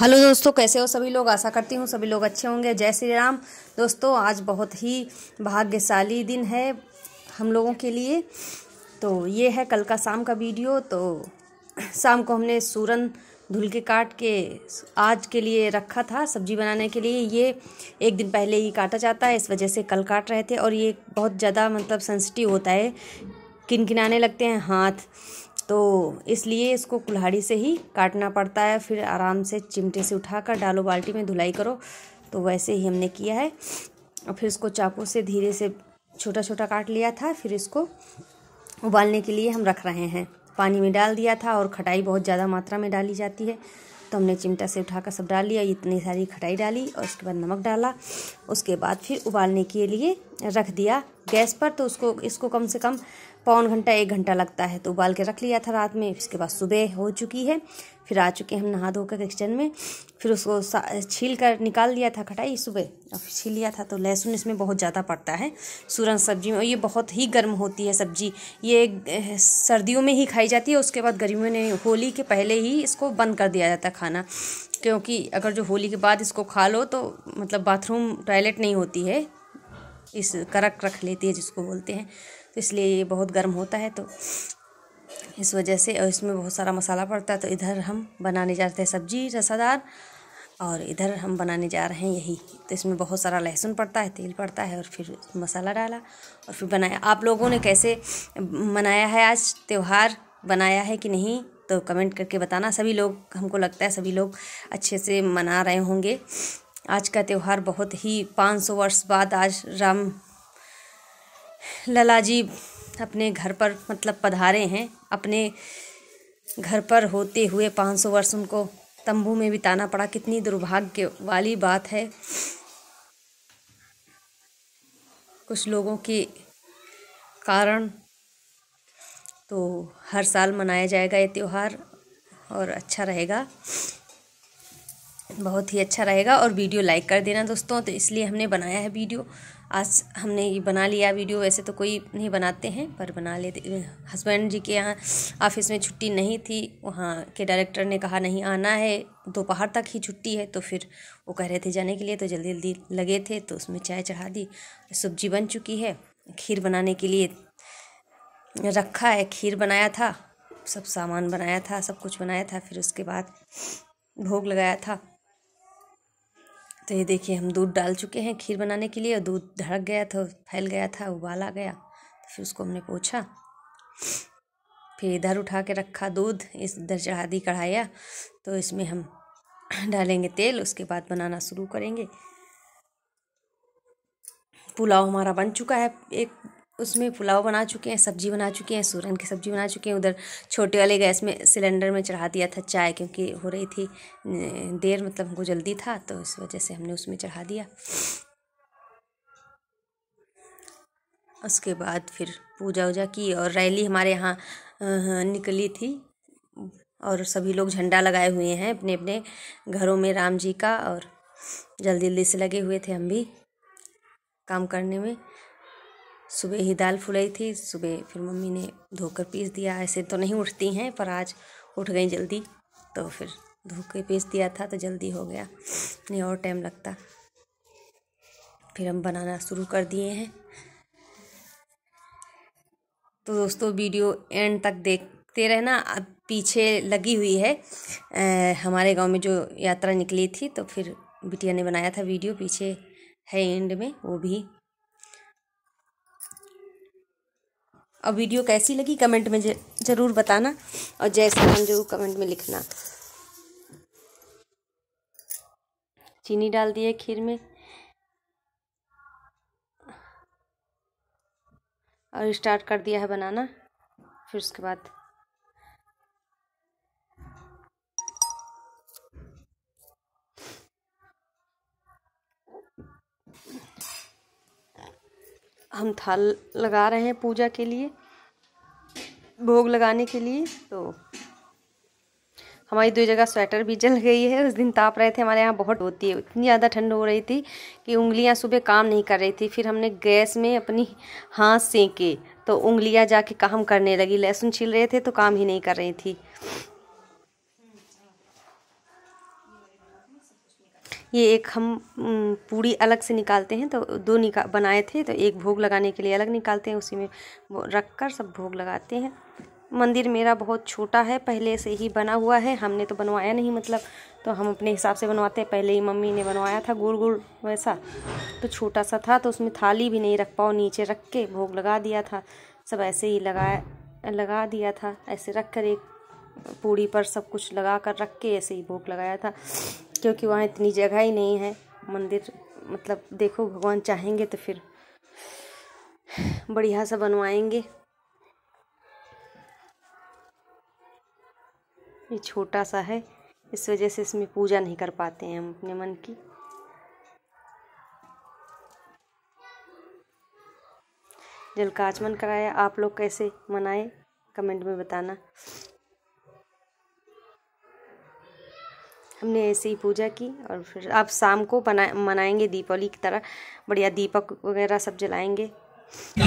hello दोस्तों कैसे हो सभी लोग आशा करती हूँ सभी लोग अच्छे होंगे जय श्री राम दोस्तों आज बहुत ही भाग्यशाली दिन है हम लोगों के लिए तो ये है कल का शाम का वीडियो तो शाम को हमने सूरन धुल के काट के आज के लिए रखा था सब्जी बनाने के लिए ये एक दिन पहले ही काटा जाता है इस वजह से कल काट रहे थे और ये बहुत ज़्यादा मतलब सेंसिटिव होता है किनाने लगते हैं हाथ तो इसलिए इसको कुल्हाड़ी से ही काटना पड़ता है फिर आराम से चिमटे से उठाकर डालो बाल्टी में धुलाई करो तो वैसे ही हमने किया है और फिर इसको चाकू से धीरे से छोटा छोटा काट लिया था फिर इसको उबालने के लिए हम रख रहे हैं पानी में डाल दिया था और खटाई बहुत ज़्यादा मात्रा में डाली जाती है तो हमने चिमटा से उठाकर सब डाल लिया इतनी सारी खटाई डाली और उसके बाद नमक डाला उसके बाद फिर उबालने के लिए रख दिया गैस पर तो उसको इसको कम से कम पौन घंटा एक घंटा लगता है तो उबाल के रख लिया था रात में उसके बाद सुबह हो चुकी है फिर आ चुके हम नहा धोकर किचन में फिर उसको छील कर निकाल लिया था खटाई सुबह और फिर छील लिया था तो लहसुन इसमें बहुत ज़्यादा पड़ता है सूरन सब्जी में और ये बहुत ही गर्म होती है सब्जी ये सर्दियों में ही खाई जाती है उसके बाद गर्मियों ने होली के पहले ही इसको बंद कर दिया जाता खाना क्योंकि अगर जो होली के बाद इसको खा लो तो मतलब बाथरूम टॉयलेट नहीं होती है इस करक रख लेती है जिसको बोलते हैं तो इसलिए ये बहुत गर्म होता है तो इस वजह से और इसमें बहुत सारा मसाला पड़ता है तो इधर हम बनाने जाते हैं सब्जी रसादार और इधर हम बनाने जा रहे हैं यही तो इसमें बहुत सारा लहसुन पड़ता है तेल पड़ता है और फिर मसाला डाला और फिर बनाया आप लोगों ने कैसे मनाया है आज त्यौहार बनाया है कि नहीं तो कमेंट करके बताना सभी लोग हमको लगता है सभी लोग अच्छे से मना रहे होंगे आज का त्यौहार बहुत ही 500 वर्ष बाद आज राम लला जी अपने घर पर मतलब पधारे हैं अपने घर पर होते हुए 500 वर्ष उनको तंबू में बिताना पड़ा कितनी दुर्भाग्य वाली बात है कुछ लोगों के कारण तो हर साल मनाया जाएगा ये त्यौहार और अच्छा रहेगा बहुत ही अच्छा रहेगा और वीडियो लाइक कर देना दोस्तों तो इसलिए हमने बनाया है वीडियो आज हमने ये बना लिया वीडियो वैसे तो कोई नहीं बनाते हैं पर बना लेते हस्बैंड जी के यहाँ ऑफिस में छुट्टी नहीं थी वहाँ के डायरेक्टर ने कहा नहीं आना है दोपहर तक ही छुट्टी है तो फिर वो कह रहे थे जाने के लिए तो जल्दी जल्दी लगे थे तो उसमें चाय चढ़ा दी सब्जी बन चुकी है खीर बनाने के लिए रखा है खीर बनाया था सब सामान बनाया था सब कुछ बनाया था फिर उसके बाद भोग लगाया था तो ये देखिए हम दूध डाल चुके हैं खीर बनाने के लिए और दूध धड़क गया था फैल गया था उबाल आ गया तो फिर उसको हमने पोछा फिर इधर उठा के रखा दूध इस इधर चढ़ा दी कढ़ाया तो इसमें हम डालेंगे तेल उसके बाद बनाना शुरू करेंगे पुलाव हमारा बन चुका है एक उसमें पुलाव बना चुके हैं सब्जी बना चुके हैं सूरन की सब्जी बना चुके हैं उधर छोटे वाले गैस में सिलेंडर में चढ़ा दिया था चाय क्योंकि हो रही थी देर मतलब हमको जल्दी था तो इस वजह से हमने उसमें चढ़ा दिया उसके बाद फिर पूजा वूजा की और रैली हमारे यहाँ निकली थी और सभी लोग झंडा लगाए हुए हैं अपने अपने घरों में राम जी का और जल्दी जल्दी से लगे हुए थे हम भी काम करने में सुबह ही दाल फुलाई थी सुबह फिर मम्मी ने धोकर पीस दिया ऐसे तो नहीं उठती हैं पर आज उठ गई जल्दी तो फिर धो के पीस दिया था तो जल्दी हो गया नहीं और टाइम लगता फिर हम बनाना शुरू कर दिए हैं तो दोस्तों वीडियो एंड तक देखते रहना अब पीछे लगी हुई है आ, हमारे गांव में जो यात्रा निकली थी तो फिर बिटिया ने बनाया था वीडियो पीछे है एंड में वो भी और वीडियो कैसी लगी कमेंट में ज़रूर बताना और जय श्री राम जरूर कमेंट में लिखना चीनी डाल दिए खीर में और स्टार्ट कर दिया है बनाना फिर उसके बाद हम थाल लगा रहे हैं पूजा के लिए भोग लगाने के लिए तो हमारी दो जगह स्वेटर भी जल गई है उस दिन ताप रहे थे हमारे यहाँ बहुत होती है इतनी ज़्यादा ठंड हो रही थी कि उंगलियाँ सुबह काम नहीं कर रही थी फिर हमने गैस में अपनी हाथ सेके तो उंगलियाँ जाके काम करने लगी लहसुन छील रहे थे तो काम ही नहीं कर रही थी ये एक हम पूड़ी अलग से निकालते हैं तो दो निका बनाए थे तो एक भोग लगाने के लिए अलग निकालते हैं उसी में रख कर सब भोग लगाते हैं मंदिर मेरा बहुत छोटा है पहले से ही बना हुआ है हमने तो बनवाया नहीं मतलब तो हम अपने हिसाब से बनवाते हैं पहले ही मम्मी ने बनवाया था गोल गोल वैसा तो छोटा सा था तो उसमें थाली भी नहीं रख पाओ नीचे रख के भोग लगा दिया था सब ऐसे ही लगाया लगा दिया था ऐसे रख कर एक पूड़ी पर सब कुछ लगा कर रख के ऐसे ही भोग लगाया था क्योंकि वहाँ इतनी जगह ही नहीं है मंदिर मतलब देखो भगवान चाहेंगे तो फिर बढ़िया सा बनवाएंगे ये छोटा सा है इस वजह से इसमें पूजा नहीं कर पाते हैं हम अपने मन की जल का आचमन कराया आप लोग कैसे मनाए कमेंट में बताना हमने ऐसे ही पूजा की और फिर आप शाम को बना मनाएंगे दीपावली की तरह बढ़िया दीपक वगैरह सब जलाएंगे